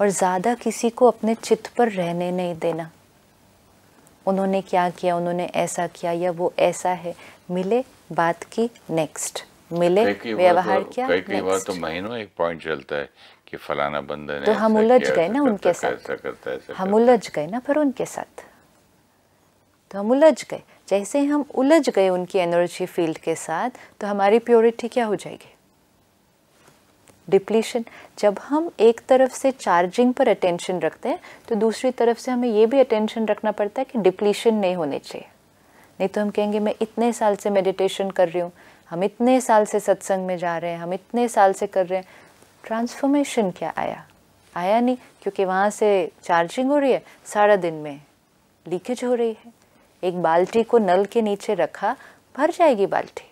और ज़्यादा किसी को अपने चित्त पर रहने नहीं देना उन्होंने क्या किया उन्होंने ऐसा किया या वो ऐसा है मिले बात की नेक्स्ट मिले व्यवहार तो- किया कई बार तो महीनों एक पॉइंट चलता है कि फलाना बंदा ने तो हम उलझ गए ना उनके साथ करता है हम उलझ गए ना फिर उनके साथ तो हम उलझ गए जैसे हम उलझ गए उनकी एनर्जी फील्ड के साथ तो हमारी प्योरिटी क्या हो जाएगी डिप्लीशन जब हम एक तरफ से चार्जिंग पर अटेंशन रखते हैं तो दूसरी तरफ से हमें ये भी अटेंशन रखना पड़ता है कि डिप्लीशन नहीं होने चाहिए नहीं तो हम कहेंगे मैं इतने साल से मेडिटेशन कर रही हूँ हम इतने साल से सत्संग में जा रहे हैं हम इतने साल से कर रहे हैं ट्रांसफॉर्मेशन क्या आया आया नहीं क्योंकि वहाँ से चार्जिंग हो रही है सारा दिन में लीकेज हो रही है एक बाल्टी को नल के नीचे रखा भर जाएगी बाल्टी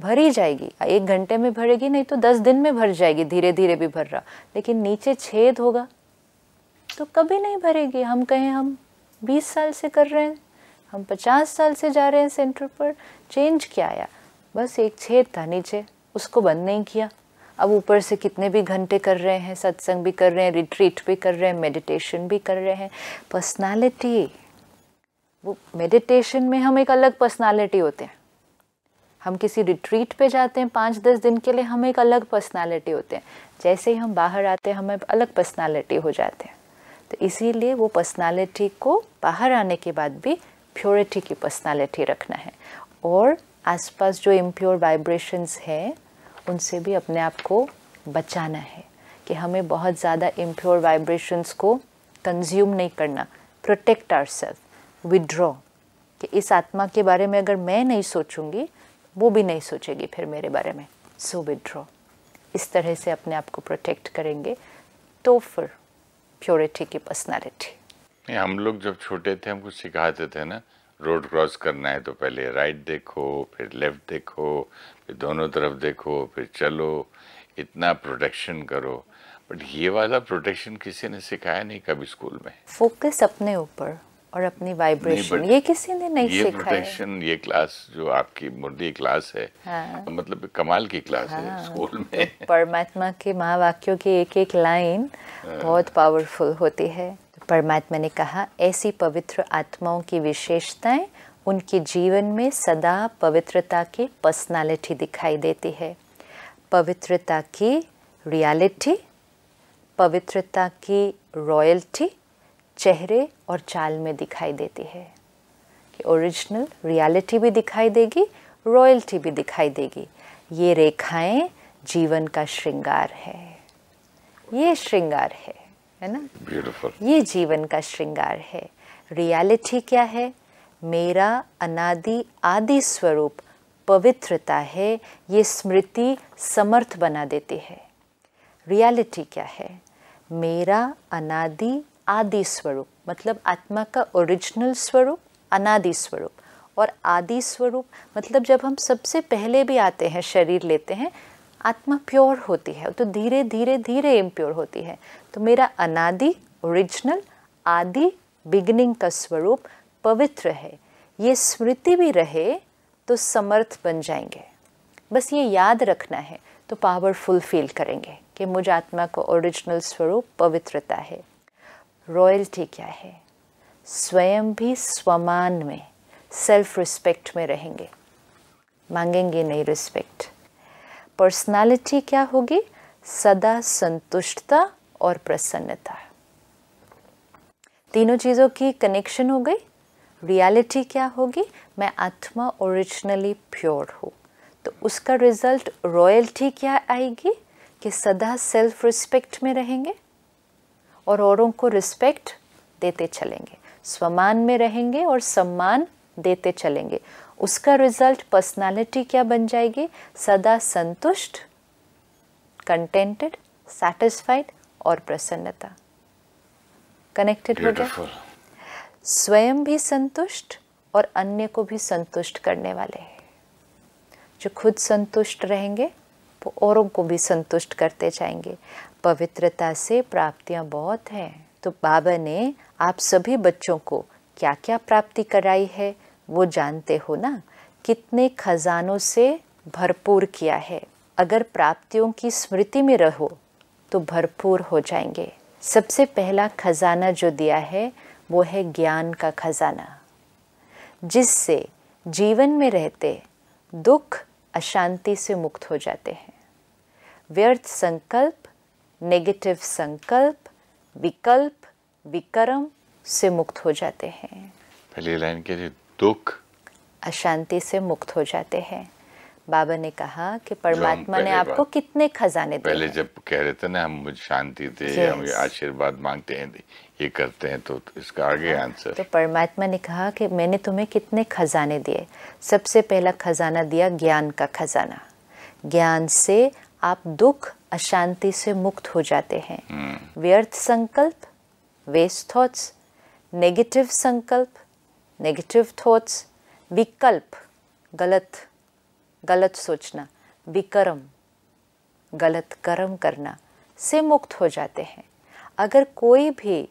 भरी जाएगी एक घंटे में भरेगी नहीं तो दस दिन में भर जाएगी धीरे धीरे भी भर रहा लेकिन नीचे छेद होगा तो कभी नहीं भरेगी हम कहें हम बीस साल से कर रहे हैं हम पचास साल से जा रहे हैं सेंटर पर चेंज क्या आया बस एक छेद था नीचे उसको बंद नहीं किया अब ऊपर से कितने भी घंटे कर रहे हैं सत्संग भी कर रहे हैं रिट्रीट भी कर रहे हैं मेडिटेशन भी कर रहे हैं पर्सनालिटी वो मेडिटेशन में हम एक अलग पर्सनालिटी होते हैं हम किसी रिट्रीट पे जाते हैं पाँच दस दिन के लिए हम एक अलग पर्सनालिटी होते हैं जैसे ही हम बाहर आते हैं हमें अलग पर्सनालिटी हो जाते हैं तो इसीलिए वो पर्सनालिटी को बाहर आने के बाद भी प्योरिटी की पर्सनालिटी रखना है और आसपास जो इम्प्योर वाइब्रेशंस हैं उनसे भी अपने आप को बचाना है कि हमें बहुत ज़्यादा इम्प्योर वाइब्रेशंस को कंज्यूम नहीं करना प्रोटेक्ट आर सेल्फ विड्रॉ कि इस आत्मा के बारे में अगर मैं नहीं सोचूंगी वो भी नहीं सोचेगी फिर मेरे बारे में सो विड्रॉ इस तरह से अपने आप को प्रोटेक्ट करेंगे तो फिर प्योरिटी की पर्सनैलिटी हम लोग जब छोटे थे हमको सिखाते थे ना रोड क्रॉस करना है तो पहले राइट देखो फिर लेफ्ट देखो फिर दोनों तरफ देखो फिर चलो इतना प्रोटेक्शन करो बट ये वाला प्रोटेक्शन किसी ने सिखाया नहीं कभी स्कूल में फोकस अपने ऊपर और अपनी वाइब्रेशन ये किसी ने नहीं ये प्रोटेक्शन ये क्लास जो आपकी मुर्दी क्लास है हाँ। तो मतलब कमाल की क्लास हाँ। है स्कूल में तो परमात्मा के महावाक्यों की एक एक लाइन हाँ। बहुत पावरफुल होती है परमात्मा ने कहा ऐसी पवित्र आत्माओं की विशेषताएं उनके जीवन में सदा पवित्रता की पर्सनालिटी दिखाई देती है पवित्रता की रियलिटी पवित्रता की रॉयल्टी चेहरे और चाल में दिखाई देती है कि ओरिजिनल रियलिटी भी दिखाई देगी रॉयल्टी भी दिखाई देगी ये रेखाएं जीवन का श्रृंगार है ये श्रृंगार है है ना Beautiful. ये जीवन का श्रृंगार है रियलिटी क्या है मेरा अनादि आदि स्वरूप पवित्रता है ये स्मृति समर्थ बना देती है रियलिटी क्या है मेरा अनादि आदि स्वरूप मतलब आत्मा का ओरिजिनल स्वरूप अनादि स्वरूप और आदि स्वरूप मतलब जब हम सबसे पहले भी आते हैं शरीर लेते हैं आत्मा प्योर होती है तो धीरे धीरे धीरे इम्प्योर होती है तो मेरा अनादि ओरिजिनल आदि बिगनिंग का स्वरूप पवित्र है ये स्मृति भी रहे तो समर्थ बन जाएंगे बस ये याद रखना है तो पावरफुल फील करेंगे कि मुझ आत्मा का ओरिजिनल स्वरूप पवित्रता है रॉयल्टी क्या है स्वयं भी स्वमान में सेल्फ रिस्पेक्ट में रहेंगे मांगेंगे नहीं रिस्पेक्ट पर्सनालिटी क्या होगी सदा संतुष्टता और प्रसन्नता तीनों चीज़ों की कनेक्शन हो गई रियलिटी क्या होगी मैं आत्मा ओरिजिनली प्योर हूँ तो उसका रिजल्ट रॉयल्टी क्या आएगी कि सदा सेल्फ रिस्पेक्ट में रहेंगे और औरों को रिस्पेक्ट देते चलेंगे स्वमान में रहेंगे और सम्मान देते चलेंगे उसका रिजल्ट पर्सनालिटी क्या बन जाएगी सदा संतुष्ट कंटेंटेड सेटिस्फाइड और प्रसन्नता कनेक्टेड हो गया स्वयं भी संतुष्ट और अन्य को भी संतुष्ट करने वाले हैं जो खुद संतुष्ट रहेंगे वो औरों को भी संतुष्ट करते जाएंगे पवित्रता से प्राप्तियाँ बहुत हैं तो बाबा ने आप सभी बच्चों को क्या क्या प्राप्ति कराई है वो जानते हो ना कितने खजानों से भरपूर किया है अगर प्राप्तियों की स्मृति में रहो तो भरपूर हो जाएंगे सबसे पहला खजाना जो दिया है वो है ज्ञान का खजाना जिससे जीवन में रहते दुख अशांति से मुक्त हो जाते हैं व्यर्थ संकल्प नेगेटिव संकल्प विकल्प विकर्म से मुक्त हो जाते हैं पहली लाइन के लिए दुख अशांति से मुक्त हो जाते हैं बाबा ने कहा कि परमात्मा ने आपको कितने खजाने दिए पहले जब कह रहे थे ना हम मुझे शांति दे yes. हम आशीर्वाद मांगते हैं ये करते हैं तो इसका आगे आंसर हाँ। तो परमात्मा ने कहा कि मैंने तुम्हें कितने खजाने दिए सबसे पहला खजाना दिया ज्ञान का खजाना ज्ञान से आप दुख अशांति से मुक्त हो जाते हैं hmm. व्यर्थ संकल्प वेस्ट थॉट्स नेगेटिव संकल्प नेगेटिव थॉट्स विकल्प गलत गलत सोचना विकर्म गलत कर्म करना से मुक्त हो जाते हैं अगर कोई भी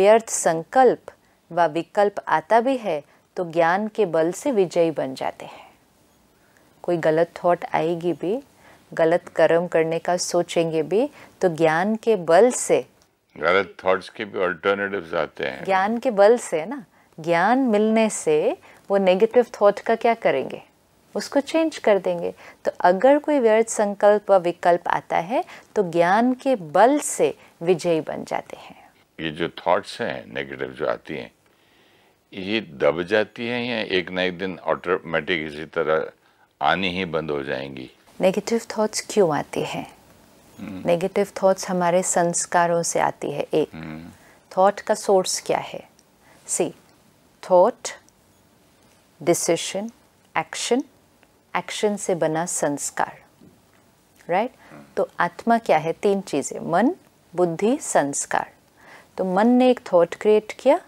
व्यर्थ संकल्प व विकल्प आता भी है तो ज्ञान के बल से विजयी बन जाते हैं कोई गलत थॉट आएगी भी गलत कर्म करने का सोचेंगे भी तो ज्ञान के बल से गलत थॉट्स के भी अल्टरनेटिव्स आते हैं ज्ञान के बल से ना ज्ञान मिलने से वो नेगेटिव थॉट का क्या करेंगे उसको चेंज कर देंगे तो अगर कोई व्यर्थ संकल्प व विकल्प आता है तो ज्ञान के बल से विजयी बन जाते हैं ये जो थॉट्स हैं नेगेटिव जो आती हैं ये दब जाती हैं या एक ना एक दिन ऑटोमेटिक इसी तरह आनी ही बंद हो जाएंगी नेगेटिव थॉट्स क्यों आती है नेगेटिव hmm. थॉट्स हमारे संस्कारों से आती है एक थॉट hmm. का सोर्स क्या है सी थॉट डिसीशन एक्शन एक्शन से बना संस्कार राइट right? hmm. तो आत्मा क्या है तीन चीज़ें मन बुद्धि संस्कार तो मन ने एक थॉट क्रिएट किया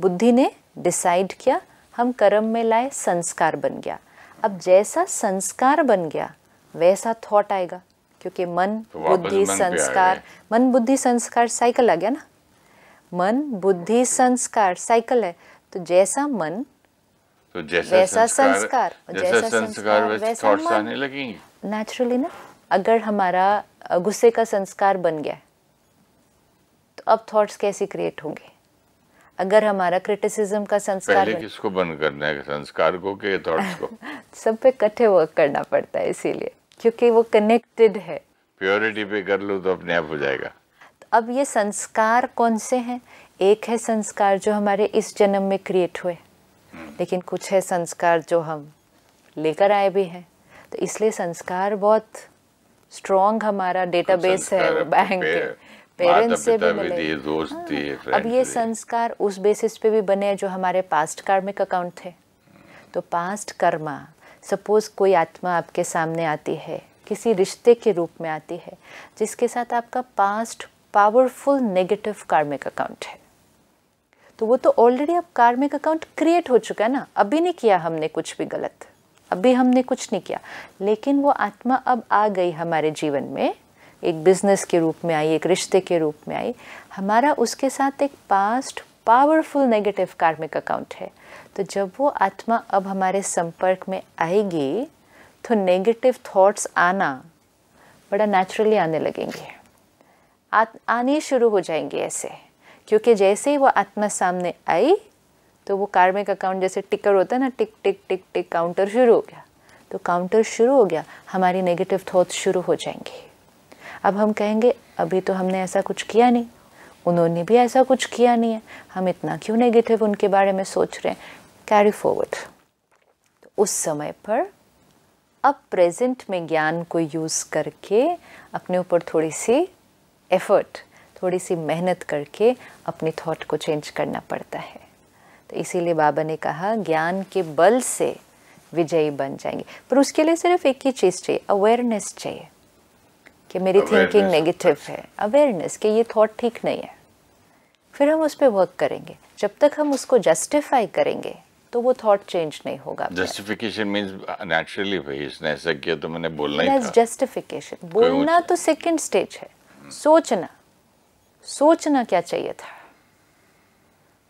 बुद्धि ने डिसाइड किया हम कर्म में लाए संस्कार बन गया अब जैसा संस्कार बन गया वैसा थॉट आएगा क्योंकि मन तो बुद्धि संस्कार मन बुद्धि संस्कार साइकिल आ गया ना मन बुद्धि संस्कार साइकिल है तो जैसा मन तो जैसा, वैसा संस्कार, संस्कार जैसा संस्कार वैसा आने लगेंगे नेचुरली ना अगर हमारा गुस्से का संस्कार बन गया तो अब थॉट्स कैसे क्रिएट होंगे अगर हमारा क्रिटिसिज्म का संस्कार पहले किसको बंद करना है संस्कार को के थॉट्स को सब पे इकट्ठे वर्क करना पड़ता है इसीलिए क्योंकि वो कनेक्टेड है प्योरिटी पे कर लो तो अपने आप हो जाएगा तो अब ये संस्कार कौन से हैं एक है संस्कार जो हमारे इस जन्म में क्रिएट हुए हम्म। लेकिन कुछ है संस्कार जो हम लेकर आए भी हैं तो इसलिए संस्कार बहुत स्ट्रॉन्ग हमारा डेटाबेस है बैंक के पेरेंट्स से भी मिले हाँ, अब ये संस्कार उस बेसिस पे भी बने जो हमारे पास्ट कार्मिक अकाउंट थे तो पास्ट कर्मा सपोज़ कोई आत्मा आपके सामने आती है किसी रिश्ते के रूप में आती है जिसके साथ आपका past powerful negative karmic account है तो वो तो ऑलरेडी अब कार्मिक अकाउंट क्रिएट हो चुका है ना अभी नहीं किया हमने कुछ भी गलत अभी हमने कुछ नहीं किया लेकिन वो आत्मा अब आ गई हमारे जीवन में एक बिजनेस के रूप में आई एक रिश्ते के रूप में आई हमारा उसके साथ एक past powerful negative karmic account है तो जब वो आत्मा अब हमारे संपर्क में आएगी तो नेगेटिव थॉट्स आना बड़ा नेचुरली आने लगेंगे आने शुरू हो जाएंगे ऐसे क्योंकि जैसे ही वो आत्मा सामने आई तो वो कार्मिक अकाउंट जैसे टिकर होता है ना टिक टिक टिक टिक काउंटर शुरू हो गया तो काउंटर शुरू हो गया हमारी नेगेटिव थॉट्स शुरू हो जाएंगे अब हम कहेंगे अभी तो हमने ऐसा कुछ किया नहीं उन्होंने भी ऐसा कुछ किया नहीं है हम इतना क्यों नेगेटिव उनके बारे में सोच रहे हैं कैरी फॉरवर्ड तो उस समय पर अब प्रेजेंट में ज्ञान को यूज़ करके अपने ऊपर थोड़ी सी एफर्ट थोड़ी सी मेहनत करके अपने थॉट को चेंज करना पड़ता है तो इसीलिए बाबा ने कहा ज्ञान के बल से विजयी बन जाएंगे पर उसके लिए सिर्फ एक ही चीज़ चाहिए अवेयरनेस चाहिए कि मेरी थिंकिंग नेगेटिव है अवेयरनेस कि ये थॉट ठीक नहीं है फिर हम उस पर वर्क करेंगे जब तक हम उसको जस्टिफाई करेंगे तो वो थॉट चेंज नहीं होगा जस्टिफिकेशन मींस नेचुरली किया तो मैंने बोलना ही था जस्टिफिकेशन बोलना तो सेकंड स्टेज है सोचना सोचना क्या चाहिए था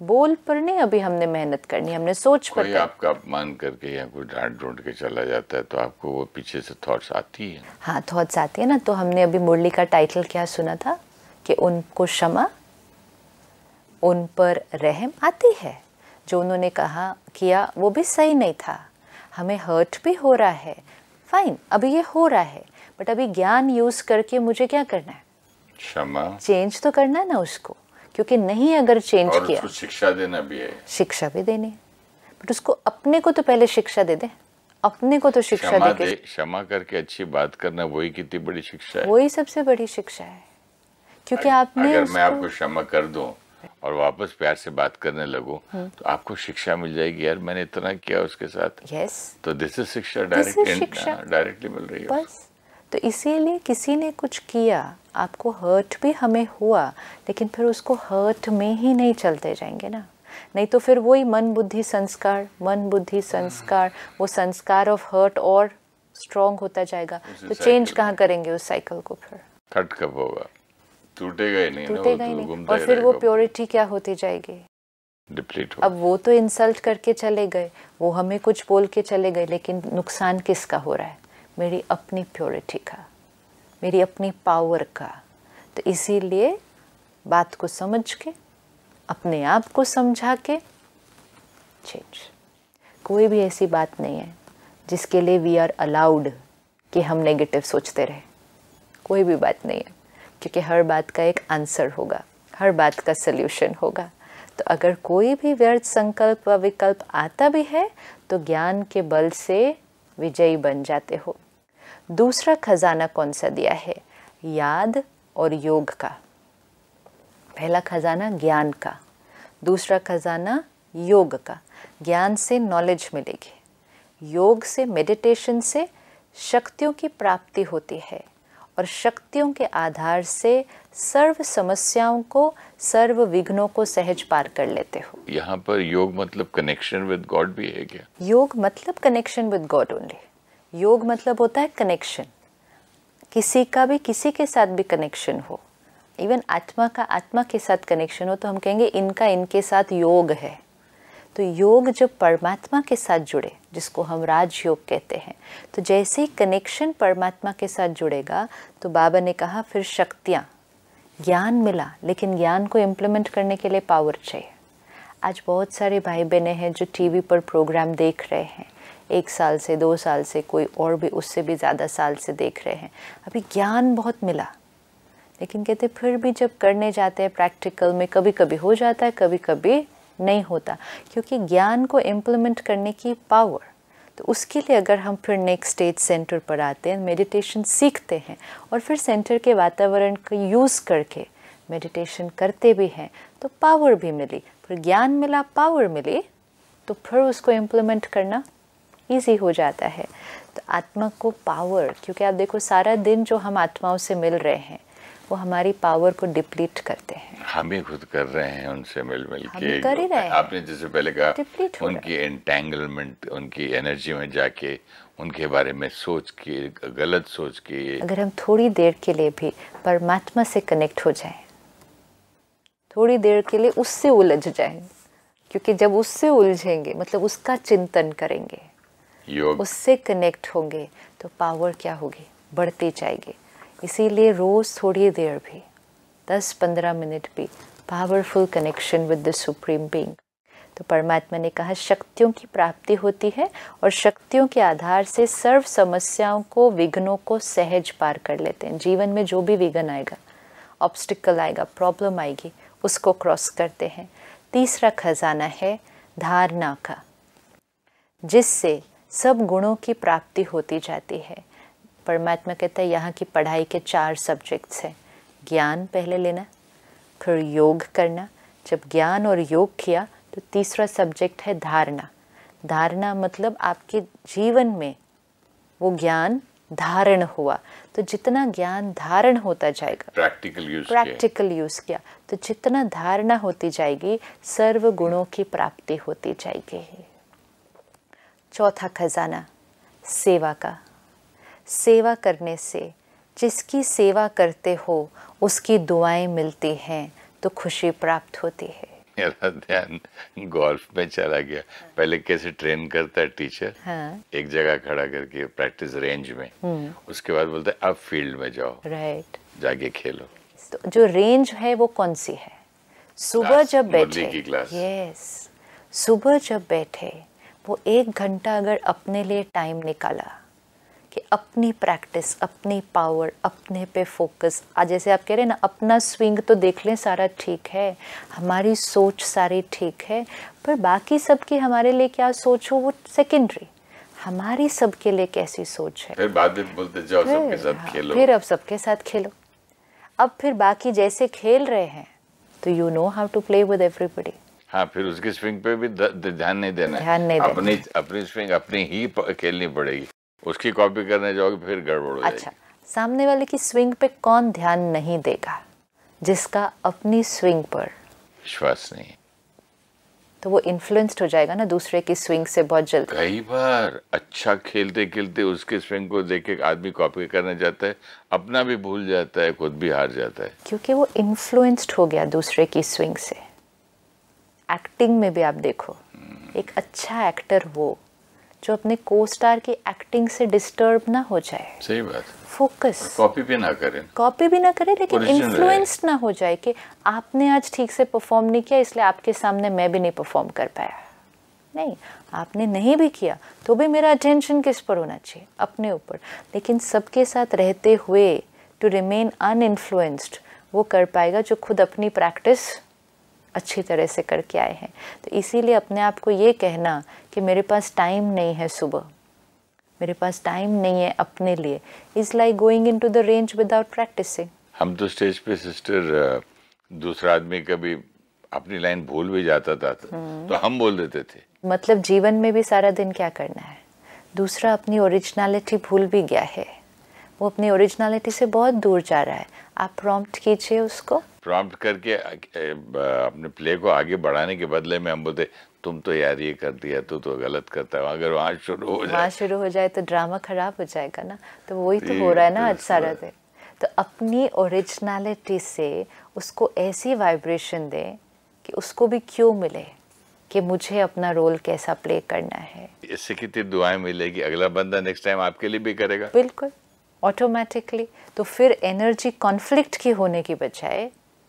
बोल पर नहीं अभी हमने मेहनत करनी हमने सोच पर कोई आपका अपमान करके या कोई डांट ढूंढ के चला जाता है तो आपको वो पीछे से थॉट्स आती है हाँ थॉट्स आती है ना तो हमने अभी मुरली का टाइटल क्या सुना था कि उनको क्षमा उन पर रहम आती है जो उन्होंने कहा किया वो भी सही नहीं था हमें हर्ट भी हो रहा है फाइन अभी ये हो रहा है बट अभी ज्ञान यूज करके मुझे क्या करना है क्षमा चेंज तो करना है ना उसको क्योंकि नहीं अगर चेंज और किया शिक्षा देना भी है शिक्षा भी देनी है बट उसको अपने को तो पहले शिक्षा दे दे अपने को तो शिक्षा दे, क्षमा करके अच्छी बात करना वही कितनी बड़ी शिक्षा है वही सबसे बड़ी शिक्षा है क्योंकि आपने अगर मैं आपको क्षमा कर दूं और वापस प्यार से बात करने लगो हम्म। तो आपको शिक्षा मिल जाएगी यार मैंने इतना किया उसके साथ yes. तो दिस इज शिक्षा डायरेक्टली हाँ, मिल रही है बस तो इसीलिए किसी ने कुछ किया आपको हर्ट भी हमें हुआ लेकिन फिर उसको हर्ट में ही नहीं चलते जाएंगे ना नहीं तो फिर वही मन बुद्धि संस्कार मन बुद्धि संस्कार हम्म। वो संस्कार ऑफ हर्ट और स्ट्रॉन्ग होता जाएगा तो चेंज कहाँ करेंगे उस साइकिल को फिर थर्ड कब होगा टूटेगा ही नहीं टूटेगा ही नहीं और फिर वो प्योरिटी क्या होती जाएगी डिप्लीट हो अब वो तो इंसल्ट करके चले गए वो हमें कुछ बोल के चले गए लेकिन नुकसान किसका हो रहा है मेरी अपनी प्योरिटी का मेरी अपनी पावर का तो इसीलिए बात को समझ के अपने आप को समझा के चेंज कोई भी ऐसी बात नहीं है जिसके लिए वी आर अलाउड कि हम नेगेटिव सोचते रहे कोई भी बात नहीं है क्योंकि हर बात का एक आंसर होगा हर बात का सल्यूशन होगा तो अगर कोई भी व्यर्थ संकल्प व विकल्प आता भी है तो ज्ञान के बल से विजयी बन जाते हो दूसरा खजाना कौन सा दिया है याद और योग का पहला खजाना ज्ञान का दूसरा खजाना योग का ज्ञान से नॉलेज मिलेगी योग से मेडिटेशन से शक्तियों की प्राप्ति होती है और शक्तियों के आधार से सर्व समस्याओं को सर्व विघ्नों को सहज पार कर लेते हो यहाँ पर योग मतलब कनेक्शन विद गॉड भी है क्या योग मतलब कनेक्शन विद गॉड ओनली योग मतलब होता है कनेक्शन किसी का भी किसी के साथ भी कनेक्शन हो इवन आत्मा का आत्मा के साथ कनेक्शन हो तो हम कहेंगे इनका इनके साथ योग है तो योग जब परमात्मा के साथ जुड़े जिसको हम राजयोग कहते हैं तो जैसे ही कनेक्शन परमात्मा के साथ जुड़ेगा तो बाबा ने कहा फिर शक्तियाँ ज्ञान मिला लेकिन ज्ञान को इम्प्लीमेंट करने के लिए पावर चाहिए आज बहुत सारे भाई बहनें हैं जो टीवी पर प्रोग्राम देख रहे हैं एक साल से दो साल से कोई और भी उससे भी ज़्यादा साल से देख रहे हैं अभी ज्ञान बहुत मिला लेकिन कहते फिर भी जब करने जाते हैं प्रैक्टिकल में कभी कभी हो जाता है कभी कभी नहीं होता क्योंकि ज्ञान को इम्प्लीमेंट करने की पावर तो उसके लिए अगर हम फिर नेक्स्ट स्टेज सेंटर पर आते हैं मेडिटेशन सीखते हैं और फिर सेंटर के वातावरण का यूज़ करके मेडिटेशन करते भी हैं तो पावर भी मिली फिर ज्ञान मिला पावर मिली तो फिर उसको इम्प्लीमेंट करना ईजी हो जाता है तो आत्मा को पावर क्योंकि आप देखो सारा दिन जो हम आत्माओं से मिल रहे हैं वो हमारी पावर को डिप्लीट करते हैं हम ही खुद कर रहे हैं उनसे मिल मिल के कर ही रहे आपने जैसे पहले कहा उनकी एंटेंगलमेंट उनकी एनर्जी में जाके उनके बारे में सोच के गलत सोच के अगर हम थोड़ी देर के लिए भी परमात्मा से कनेक्ट हो जाए थोड़ी देर के लिए उससे उलझ जाए क्योंकि जब उससे उलझेंगे मतलब उसका चिंतन करेंगे योग उससे कनेक्ट होंगे तो पावर क्या होगी बढ़ती जाएगी इसीलिए रोज़ थोड़ी देर भी दस पंद्रह मिनट भी powerful connection with the supreme being तो परमात्मा ने कहा शक्तियों की प्राप्ति होती है और शक्तियों के आधार से सर्व समस्याओं को विघ्नों को सहज पार कर लेते हैं जीवन में जो भी विघ्न आएगा ऑब्स्टिकल आएगा प्रॉब्लम आएगी उसको क्रॉस करते हैं तीसरा खजाना है धारणा का जिससे सब गुणों की प्राप्ति होती जाती है परमात्मा कहता है यहाँ की पढ़ाई के चार सब्जेक्ट्स हैं ज्ञान पहले लेना फिर योग करना जब ज्ञान और योग किया तो तीसरा सब्जेक्ट है धारणा धारणा मतलब आपके जीवन में वो ज्ञान धारण हुआ तो जितना ज्ञान धारण होता जाएगा प्रैक्टिकल यूज प्रैक्टिकल यूज किया तो जितना धारणा होती जाएगी सर्व गुणों की प्राप्ति होती जाएगी चौथा खजाना सेवा का सेवा करने से जिसकी सेवा करते हो उसकी दुआएं मिलती हैं तो खुशी प्राप्त होती है मेरा ध्यान गोल्फ में चला गया हाँ। पहले कैसे ट्रेन करता है टीचर हाँ। एक जगह खड़ा करके प्रैक्टिस रेंज में हम्म। उसके बाद बोलते अब फील्ड में जाओ राइट जाके खेलो तो जो रेंज है वो कौन सी है सुबह जब बैठे यस सुबह जब बैठे वो एक घंटा अगर अपने लिए टाइम निकाला कि अपनी प्रैक्टिस अपनी पावर अपने पे फोकस आज जैसे आप कह रहे हैं ना अपना स्विंग तो देख लें सारा ठीक है हमारी सोच सारी ठीक है पर बाकी सब की हमारे लिए क्या सोच हो वो सेकेंडरी हमारी सबके लिए कैसी सोच है फिर बाद में बोलते जाओ सबके साथ हाँ, खेलो फिर अब सबके साथ खेलो अब फिर बाकी जैसे खेल रहे हैं तो you know how to play with everybody हाँ फिर उसकी स्विंग पे भी ध्यान नहीं देना ध्यान नहीं अपनी अपनी स्विंग अपनी ही खेलनी पड़ेगी उसकी कॉपी करने जाओगे फिर गड़बड़ हो अच्छा सामने वाले की स्विंग पे कौन ध्यान नहीं देगा जिसका अपनी स्विंग पर विश्वास नहीं तो वो इन्फ्लुएंस्ड हो जाएगा ना दूसरे की स्विंग से बहुत जल्द कई बार अच्छा खेलते खेलते उसके स्विंग को देख के आदमी कॉपी करने जाता है अपना भी भूल जाता है खुद भी हार जाता है क्योंकि वो इन्फ्लुएंस्ड हो गया दूसरे की स्विंग से एक्टिंग में भी आप देखो हम्म। एक अच्छा एक्टर वो जो अपने को स्टार की एक्टिंग से डिस्टर्ब ना हो जाए सही बात फोकस कॉपी भी ना करें कॉपी भी ना करें लेकिन इन्फ्लुएंस्ड ना हो जाए कि आपने आज ठीक से परफॉर्म नहीं किया इसलिए आपके सामने मैं भी नहीं परफॉर्म कर पाया नहीं आपने नहीं भी किया तो भी मेरा अटेंशन किस पर होना चाहिए अपने ऊपर लेकिन सबके साथ रहते हुए टू रिमेन अनइन्फ्लुएंस्ड वो कर पाएगा जो खुद अपनी प्रैक्टिस अच्छी तरह से करके आए हैं तो इसीलिए अपने आप को ये कहना कि मेरे पास टाइम नहीं है सुबह मेरे पास टाइम नहीं है अपने लिए is like going into the range without practising हम तो स्टेज पे सिस्टर दूसरा आदमी कभी अपनी लाइन भूल भी जाता था तो, हम्म। तो हम बोल देते थे मतलब जीवन में भी सारा दिन क्या करना है दूसरा अपनी ओरिजिनलिटी भूल भी गया है वो अपनी ओरिजिनलिटी से बहुत दूर जा रहा है आप प्रॉम्प्ट कीजिए उसको प्रॉम्प्ट करके अपने प्ले को आगे बढ़ाने के बदले में हम बोलते तुम तो यार ये कर दिया तू तो गलत करता है अगर वहाँ शुरू हो जाए शुरू हो जाए तो ड्रामा खराब हो जाएगा ना तो वही तो हो रहा है ना तो आज सारा दिन तो अपनी ओरिजिनलिटी से उसको ऐसी वाइब्रेशन दे कि उसको भी क्यों मिले कि मुझे अपना रोल कैसा प्ले करना है इससे कितनी दुआएं मिलेगी अगला बंदा नेक्स्ट टाइम आपके लिए भी करेगा बिल्कुल ऑटोमेटिकली तो फिर एनर्जी कॉन्फ्लिक्ट की होने की बजाय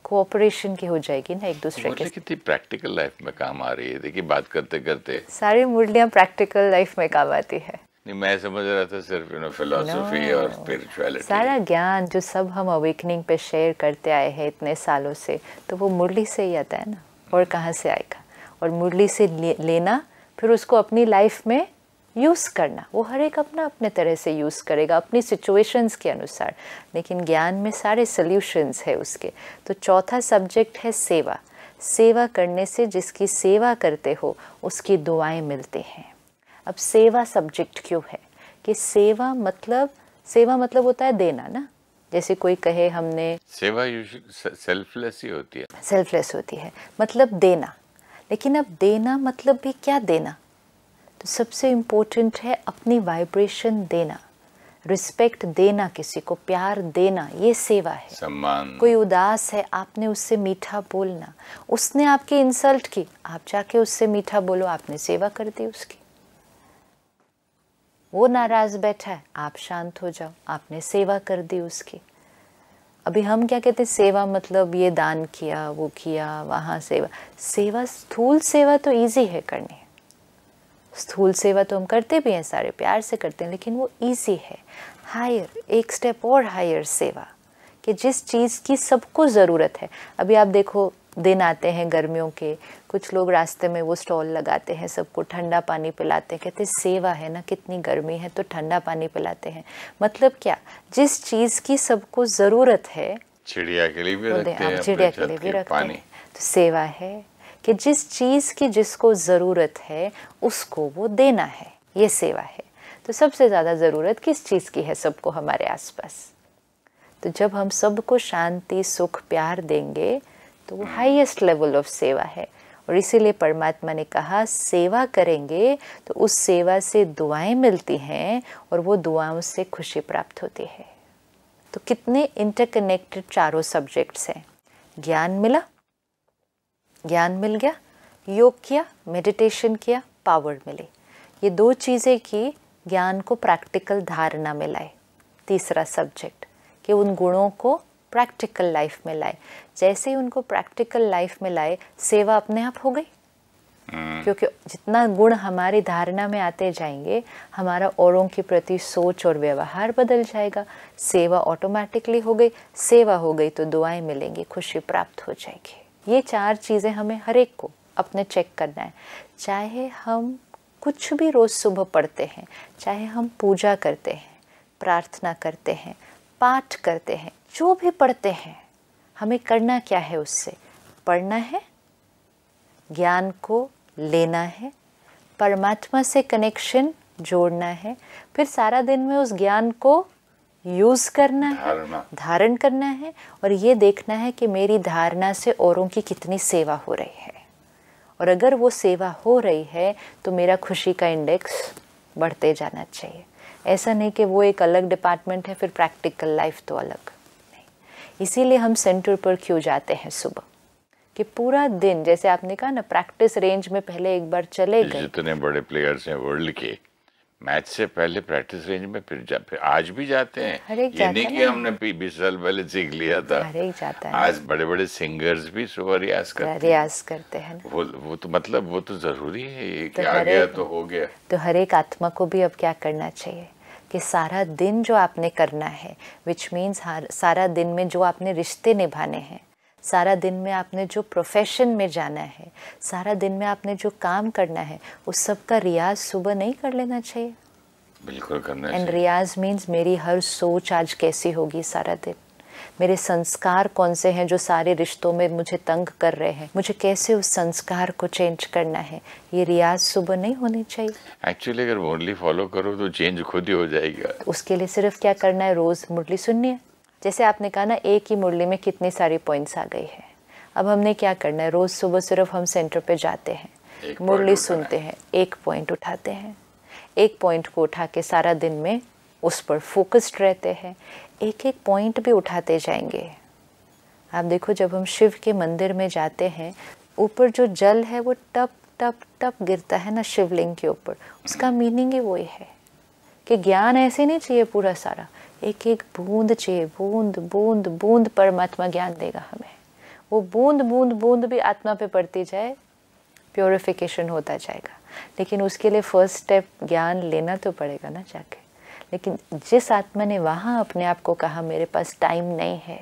कोऑपरेशन की हो जाएगी ना एक दूसरे के कितनी प्रैक्टिकल लाइफ में काम आ रही है देखिए बात करते करते सारी मुरलियाँ प्रैक्टिकल लाइफ में काम आती है नहीं मैं समझ रहा था सिर्फ यू नो फिलोसफी और स्पिरिचुअलिटी सारा ज्ञान जो सब हम अवेकनिंग पे शेयर करते आए हैं इतने सालों से तो वो मुरली से ही आता है ना और कहाँ से आएगा और मुरली से ले, लेना फिर उसको अपनी लाइफ में यूज़ करना वो हर एक अपना अपने तरह से यूज़ करेगा अपनी सिचुएशंस के अनुसार लेकिन ज्ञान में सारे सल्यूशंस है उसके तो चौथा सब्जेक्ट है सेवा सेवा करने से जिसकी सेवा करते हो उसकी दुआएं मिलते हैं अब सेवा सब्जेक्ट क्यों है कि सेवा मतलब सेवा मतलब होता है देना ना जैसे कोई कहे हमने सेवा सेल्फलेस ही होती है सेल्फलेस होती है मतलब देना लेकिन अब देना मतलब भी क्या देना तो सबसे इम्पोर्टेंट है अपनी वाइब्रेशन देना रिस्पेक्ट देना किसी को प्यार देना ये सेवा है सम्मान कोई उदास है आपने उससे मीठा बोलना उसने आपकी इंसल्ट की आप जाके उससे मीठा बोलो आपने सेवा कर दी उसकी वो नाराज बैठा है आप शांत हो जाओ आपने सेवा कर दी उसकी अभी हम क्या कहते हैं सेवा मतलब ये दान किया वो किया वहाँ सेवा सेवा स्थूल सेवा तो इजी है करनी स्थूल सेवा तो हम करते भी हैं सारे प्यार से करते हैं लेकिन वो ईजी है हायर एक स्टेप और हायर सेवा कि जिस चीज़ की सबको ज़रूरत है अभी आप देखो दिन आते हैं गर्मियों के कुछ लोग रास्ते में वो स्टॉल लगाते हैं सबको ठंडा पानी पिलाते हैं कहते सेवा है ना कितनी गर्मी है तो ठंडा पानी पिलाते हैं मतलब क्या जिस चीज़ की सबको ज़रूरत है चिड़िया के लिए भी रखते हैं चिड़िया के लिए भी रखते हैं तो सेवा है कि जिस चीज़ की जिसको ज़रूरत है उसको वो देना है ये सेवा है तो सबसे ज़्यादा ज़रूरत किस चीज़ की है सबको हमारे आसपास तो जब हम सबको शांति सुख प्यार देंगे तो वो हाईएस्ट लेवल ऑफ सेवा है और इसीलिए परमात्मा ने कहा सेवा करेंगे तो उस सेवा से दुआएं मिलती हैं और वो दुआओं से खुशी प्राप्त होती है तो कितने इंटरकनेक्टेड चारों सब्जेक्ट्स हैं ज्ञान मिला ज्ञान मिल गया योग किया मेडिटेशन किया पावर मिली ये दो चीज़ें की ज्ञान को प्रैक्टिकल धारणा में लाए तीसरा सब्जेक्ट कि उन गुणों को प्रैक्टिकल लाइफ में लाए जैसे ही उनको प्रैक्टिकल लाइफ में लाए सेवा अपने आप हो गई हम्म। क्योंकि जितना गुण हमारी धारणा में आते जाएंगे हमारा औरों के प्रति सोच और व्यवहार बदल जाएगा सेवा ऑटोमेटिकली हो गई सेवा हो गई तो दुआएं मिलेंगी खुशी प्राप्त हो जाएगी ये चार चीज़ें हमें हर एक को अपने चेक करना है चाहे हम कुछ भी रोज़ सुबह पढ़ते हैं चाहे हम पूजा करते हैं प्रार्थना करते हैं पाठ करते हैं जो भी पढ़ते हैं हमें करना क्या है उससे पढ़ना है ज्ञान को लेना है परमात्मा से कनेक्शन जोड़ना है फिर सारा दिन में उस ज्ञान को यूज़ करना है धारण करना है और ये देखना है कि मेरी धारणा से औरों की कितनी सेवा हो रही है और अगर वो सेवा हो रही है तो मेरा खुशी का इंडेक्स बढ़ते जाना चाहिए ऐसा नहीं कि वो एक अलग डिपार्टमेंट है फिर प्रैक्टिकल लाइफ तो अलग नहीं इसीलिए हम सेंटर पर क्यों जाते हैं सुबह कि पूरा दिन जैसे आपने कहा ना प्रैक्टिस रेंज में पहले एक बार चले गए जितने बड़े प्लेयर्स हैं वर्ल्ड के मैच से पहले प्रैक्टिस रेंज में फिर जा फिर आज भी जाते हैं ये नहीं कि हमने बीस साल पहले सीख लिया था जाता है आज बड़े बड़े सिंगर्स भी सुबह रियाज करते हैं रियाज करते हैं वो वो तो मतलब वो तो जरूरी है ये तो आ गया तो हो गया तो हर एक आत्मा को भी अब क्या करना चाहिए कि सारा दिन जो आपने करना है विच मीन्स सारा दिन में जो आपने रिश्ते निभाने हैं सारा दिन में आपने जो प्रोफेशन में जाना है सारा दिन में आपने जो काम करना है उस सब का रियाज सुबह नहीं कर लेना चाहिए बिल्कुल करना एंड रियाज मीन्स मेरी हर सोच आज कैसी होगी सारा दिन मेरे संस्कार कौन से हैं जो सारे रिश्तों में मुझे तंग कर रहे हैं मुझे कैसे उस संस्कार को चेंज करना है ये रियाज सुबह नहीं होनी चाहिए एक्चुअली अगर मुरली फॉलो करो तो चेंज खुद ही हो जाएगा उसके लिए सिर्फ क्या करना है रोज मुरली सुननी है जैसे आपने कहा ना एक ही मुरली में कितनी सारी पॉइंट्स आ गई है अब हमने क्या करना है रोज़ सुबह सिर्फ हम सेंटर पे जाते हैं मुरली सुनते हैं एक पॉइंट उठाते हैं एक पॉइंट को उठा के सारा दिन में उस पर फोकस्ड रहते हैं एक एक पॉइंट भी उठाते जाएंगे आप देखो जब हम शिव के मंदिर में जाते हैं ऊपर जो जल है वो टप टप टप गिरता है ना शिवलिंग के ऊपर उसका मीनिंग ही वही है कि ज्ञान ऐसे नहीं चाहिए पूरा सारा एक एक बूंद चाहिए बूंद बूंद बूंद परमात्मा ज्ञान देगा हमें वो बूंद बूंद बूंद भी आत्मा पे पड़ती जाए प्योरिफिकेशन होता जाएगा लेकिन उसके लिए फर्स्ट स्टेप ज्ञान लेना तो पड़ेगा ना जाके लेकिन जिस आत्मा ने वहाँ अपने आप को कहा मेरे पास टाइम नहीं है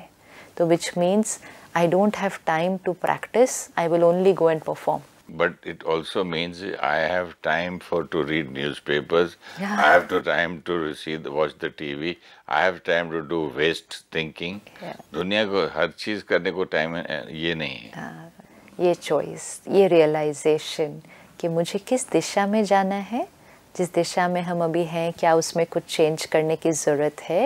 तो which means I don't have time to practise I will only go and perform but it also means I have time for to read newspapers. Yeah. I have to time to receive watch the TV. I have time to do waste thinking. Yeah. दुनिया को हर चीज करने को time ये नहीं है आ, ये choice ये रियलाइजेशन कि मुझे किस दिशा में जाना है जिस दिशा में हम अभी हैं क्या उसमें कुछ चेंज करने की ज़रूरत है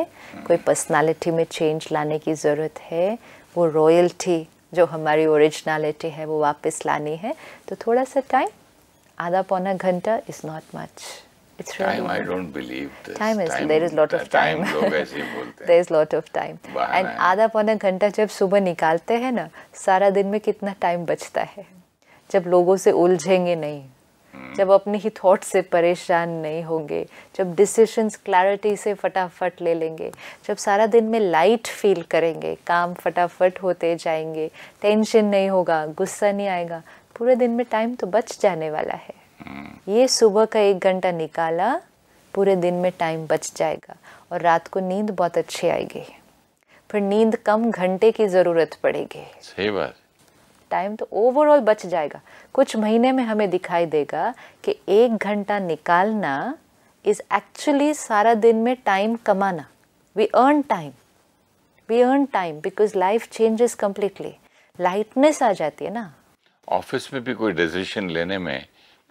कोई पर्सनालिटी में चेंज लाने की ज़रूरत है वो रॉयल्टी जो हमारी ओरिजिनलिटी है वो वापस लानी है तो थोड़ा सा टाइम आधा पौना घंटा is not much it's time I don't believe this time is there is lot of time लोग ऐसे बोलते हैं. There is lot of time एंड आधा पौना घंटा जब सुबह निकालते हैं ना सारा दिन में कितना टाइम बचता है जब लोगों से उलझेंगे नहीं Hmm. जब अपने ही थॉट से परेशान नहीं होंगे जब डिसीशंस क्लैरिटी से फटाफट ले लेंगे जब सारा दिन में लाइट फील करेंगे काम फटाफट होते जाएंगे टेंशन नहीं होगा गुस्सा नहीं आएगा पूरे दिन में टाइम तो बच जाने वाला है hmm. ये सुबह का एक घंटा निकाला पूरे दिन में टाइम बच जाएगा और रात को नींद बहुत अच्छी आएगी फिर नींद कम घंटे की ज़रूरत पड़ेगी सही बात टाइम तो ओवरऑल बच जाएगा कुछ महीने में हमें दिखाई देगा कि एक घंटा निकालना इज़ एक्चुअली सारा दिन में टाइम कमाना we earn time we earn time because life changes completely lightness आ जाती है ना ऑफिस में भी कोई डिसीजन लेने में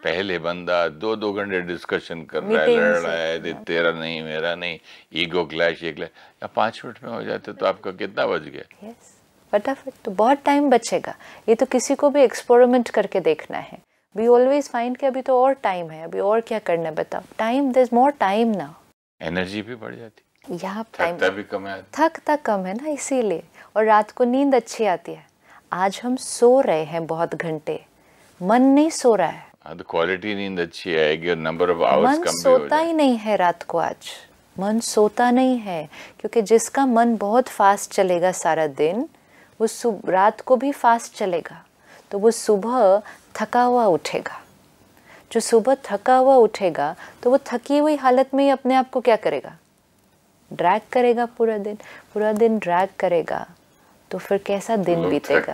पहले बंदा दो दो घंटे डिस्कशन कर रहा है लड़ रहा है तेरा नहीं मेरा नहीं ईगो क्लैश ये क्लैश या पाँच मिनट में हो जाते तो आपका कितना बज गया yes. फटाफट तो बहुत टाइम बचेगा ये तो किसी को भी एक्सपेरिमेंट करके देखना है वी ऑलवेज फाइंड कि अभी तो और टाइम है अभी और क्या करना बताओ time there is more time ना एनर्जी भी बढ़ जाती यहाँ टाइम भी कम है थकता कम है ना इसीलिए और रात को नींद अच्छी आती है आज हम सो रहे हैं बहुत घंटे मन नहीं सो रहा है क्वालिटी हाँ, तो नींद अच्छी आएगी और नंबर ऑफ आवर्स कम सोता ही नहीं है रात को आज मन सोता नहीं है क्योंकि जिसका मन बहुत फास्ट चलेगा सारा दिन वो सुबह रात को भी फास्ट चलेगा तो वो सुबह थका हुआ उठेगा जो सुबह थका हुआ उठेगा तो वो थकी हुई हालत में ही अपने आप को क्या करेगा ड्रैग करेगा पूरा दिन पूरा दिन ड्रैग करेगा तो फिर कैसा दिन बीतेगा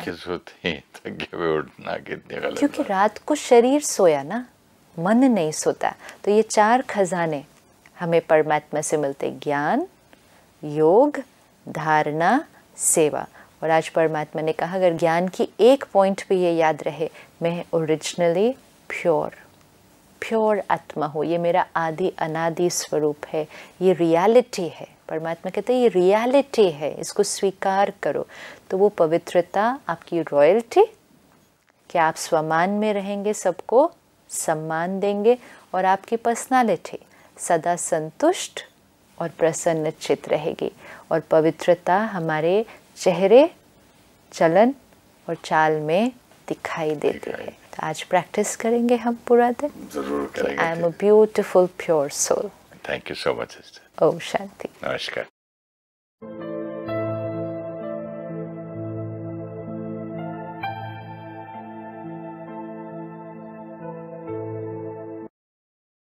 क्योंकि रात को शरीर सोया ना मन नहीं सोता तो ये चार खजाने हमें परमात्मा से मिलते ज्ञान योग धारणा सेवा और आज परमात्मा ने कहा अगर ज्ञान की एक पॉइंट पे ये याद रहे मैं ओरिजिनली प्योर प्योर आत्मा हूँ ये मेरा आदि अनादि स्वरूप है ये रियलिटी है परमात्मा कहते हैं ये रियलिटी है इसको स्वीकार करो तो वो पवित्रता आपकी रॉयल्टी क्या आप स्वमान में रहेंगे सबको सम्मान देंगे और आपकी पर्सनालिटी सदा संतुष्ट और प्रसन्न रहेगी और पवित्रता हमारे चेहरे चलन और चाल में दिखाई देती है तो आज प्रैक्टिस करेंगे हम पूरा दिन I am a beautiful pure soul thank you so much ओम शांति नमस्कार